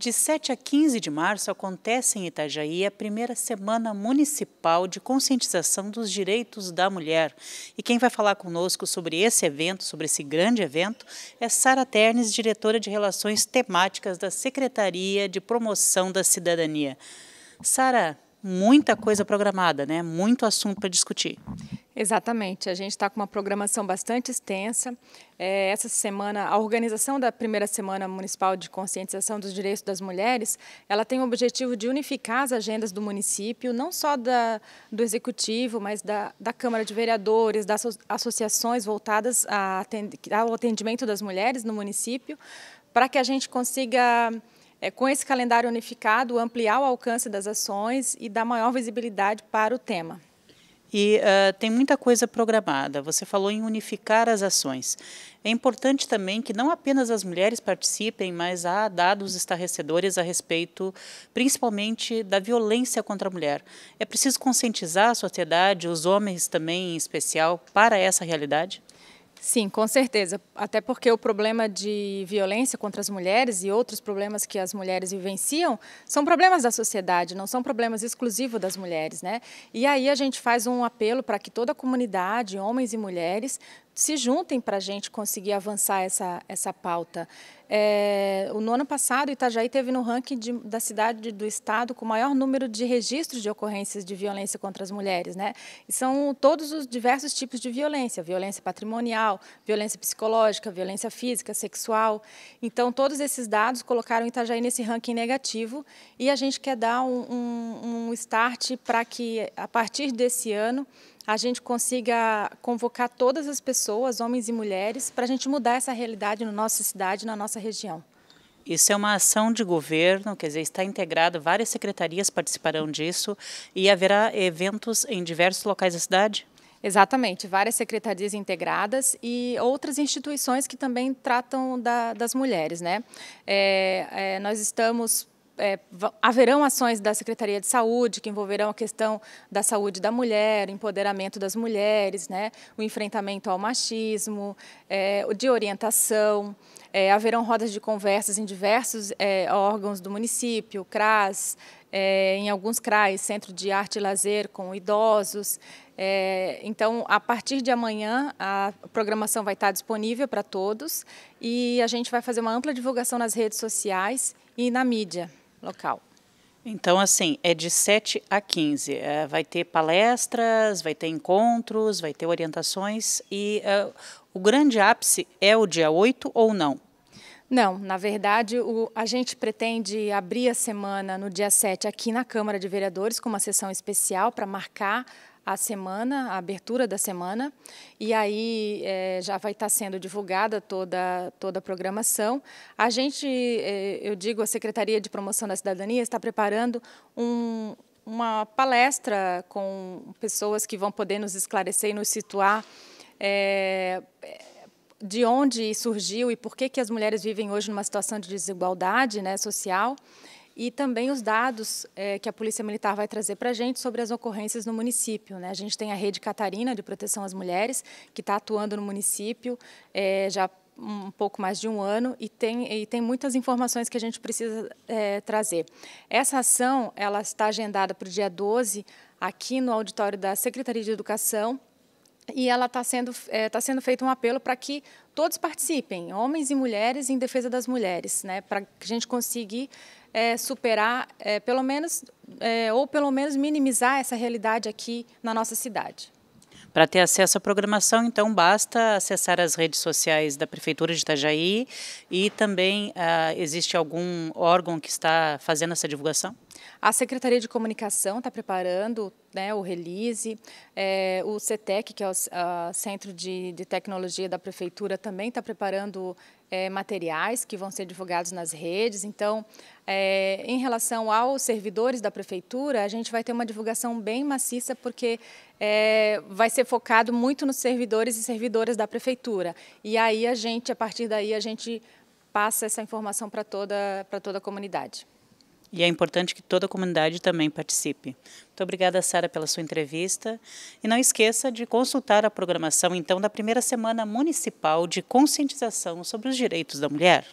De 7 a 15 de março acontece em Itajaí a primeira semana municipal de conscientização dos direitos da mulher. E quem vai falar conosco sobre esse evento, sobre esse grande evento, é Sara Ternes, diretora de Relações Temáticas da Secretaria de Promoção da Cidadania. Sara, muita coisa programada, né? Muito assunto para discutir. Exatamente, a gente está com uma programação bastante extensa. É, essa semana, a organização da primeira semana municipal de conscientização dos direitos das mulheres, ela tem o objetivo de unificar as agendas do município, não só da, do executivo, mas da, da Câmara de Vereadores, das associações voltadas a, ao atendimento das mulheres no município, para que a gente consiga é, com esse calendário unificado, ampliar o alcance das ações e dar maior visibilidade para o tema. E uh, tem muita coisa programada. Você falou em unificar as ações. É importante também que não apenas as mulheres participem, mas há dados estarrecedores a respeito, principalmente, da violência contra a mulher. É preciso conscientizar a sociedade, os homens também em especial, para essa realidade? Sim, com certeza. Até porque o problema de violência contra as mulheres e outros problemas que as mulheres vivenciam são problemas da sociedade, não são problemas exclusivos das mulheres, né? E aí a gente faz um apelo para que toda a comunidade, homens e mulheres, se juntem para a gente conseguir avançar essa, essa pauta. É, no ano passado, Itajaí teve no ranking de, da cidade do estado com o maior número de registros de ocorrências de violência contra as mulheres, né? E são todos os diversos tipos de violência: violência patrimonial, violência psicológica, violência física, sexual. Então, todos esses dados colocaram Itajaí nesse ranking negativo e a gente quer dar um, um, um start para que, a partir desse ano, a gente consiga convocar todas as pessoas, homens e mulheres, para a gente mudar essa realidade na nossa cidade, na nossa região. Isso é uma ação de governo, quer dizer, está integrado, várias secretarias participarão disso e haverá eventos em diversos locais da cidade? Exatamente, várias secretarias integradas e outras instituições que também tratam da, das mulheres. Né? É, é, nós estamos é, haverão ações da Secretaria de Saúde que envolverão a questão da saúde da mulher, empoderamento das mulheres, né, o enfrentamento ao machismo, é, de orientação. É, haverão rodas de conversas em diversos é, órgãos do município, CRAS, é, em alguns CRAs, Centro de Arte e Lazer com idosos. É, então, a partir de amanhã, a programação vai estar disponível para todos e a gente vai fazer uma ampla divulgação nas redes sociais e na mídia local. Então, assim, é de 7 a 15. É, vai ter palestras, vai ter encontros, vai ter orientações. E é, o grande ápice é o dia 8 ou não? Não, na verdade, o, a gente pretende abrir a semana no dia 7 aqui na Câmara de Vereadores com uma sessão especial para marcar a semana, a abertura da semana, e aí é, já vai estar sendo divulgada toda, toda a programação. A gente, é, eu digo, a Secretaria de Promoção da Cidadania está preparando um, uma palestra com pessoas que vão poder nos esclarecer e nos situar é, de onde surgiu e por que, que as mulheres vivem hoje numa situação de desigualdade né, social e também os dados é, que a Polícia Militar vai trazer para a gente sobre as ocorrências no município. Né? A gente tem a Rede Catarina de Proteção às Mulheres, que está atuando no município é, já um pouco mais de um ano e tem, e tem muitas informações que a gente precisa é, trazer. Essa ação ela está agendada para o dia 12 aqui no auditório da Secretaria de Educação e ela está sendo, é, tá sendo feito um apelo para que todos participem, homens e mulheres, em defesa das mulheres, né, para que a gente consiga é, superar, é, pelo menos, é, ou pelo menos minimizar essa realidade aqui na nossa cidade. Para ter acesso à programação, então, basta acessar as redes sociais da Prefeitura de Itajaí e também ah, existe algum órgão que está fazendo essa divulgação? A Secretaria de Comunicação está preparando né, o release, é, o CETEC, que é o a, Centro de, de, Tecnologia da Prefeitura, também está preparando é, materiais que vão ser divulgados nas redes. Então, é, em relação aos servidores da Prefeitura, a gente vai ter uma divulgação bem maciça, porque é, vai ser focado muito nos servidores e servidoras da Prefeitura. E aí a gente, a partir daí, a gente passa essa informação para toda, toda a comunidade. E é importante que toda a comunidade também participe. Muito obrigada, Sara, pela sua entrevista. E não esqueça de consultar a programação, então, da primeira semana municipal de conscientização sobre os direitos da mulher.